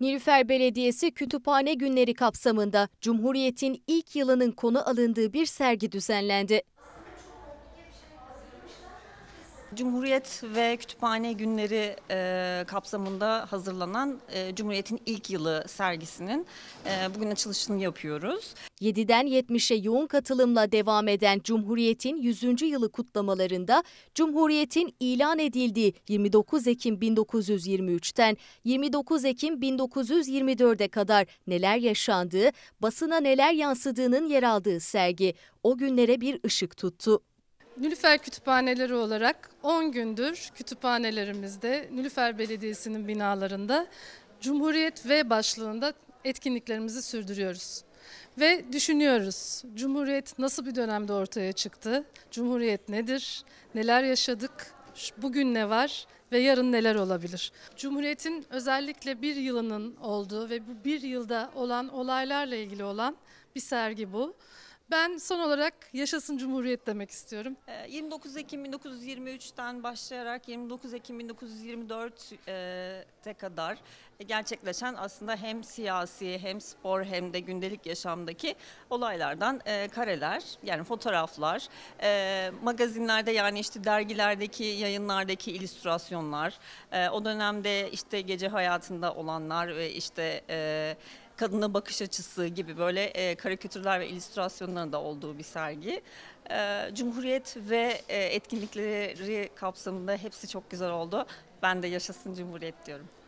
Nilüfer Belediyesi Kütüphane Günleri kapsamında Cumhuriyet'in ilk yılının konu alındığı bir sergi düzenlendi. Cumhuriyet ve Kütüphane Günleri e, kapsamında hazırlanan e, Cumhuriyet'in ilk yılı sergisinin e, bugün açılışını yapıyoruz. 7'den 70'e yoğun katılımla devam eden Cumhuriyet'in 100. yılı kutlamalarında Cumhuriyet'in ilan edildiği 29 Ekim 1923'ten 29 Ekim 1924'e kadar neler yaşandığı, basına neler yansıdığının yer aldığı sergi o günlere bir ışık tuttu. Nülüfer Kütüphaneleri olarak 10 gündür kütüphanelerimizde Nülüfer Belediyesi'nin binalarında Cumhuriyet ve başlığında etkinliklerimizi sürdürüyoruz. Ve düşünüyoruz. Cumhuriyet nasıl bir dönemde ortaya çıktı? Cumhuriyet nedir? Neler yaşadık? Bugün ne var? ve yarın neler olabilir? Cumhuriyetin özellikle bir yılının olduğu ve bu bir yılda olan olaylarla ilgili olan bir sergi bu. Ben son olarak yaşasın Cumhuriyet demek istiyorum. 29 ee, Ekim 1923'ten başlayarak 29 Ekim 1924'e kadar gerçekleşen aslında hem siyasi hem spor hem de gündelik yaşamdaki olaylardan e, kareler yani fotoğraflar, e, magazinlerde yani işte dergilerdeki yayınlardaki illüstrasyonlar, e, o dönemde işte gece hayatında olanlar ve işte kadına bakış açısı gibi böyle e, karikatürler ve illüstrasyonların da olduğu bir sergi. E, Cumhuriyet ve e, etkinlikleri kapsamında hepsi çok güzel oldu. Ben de yaşasın Cumhuriyet diyorum.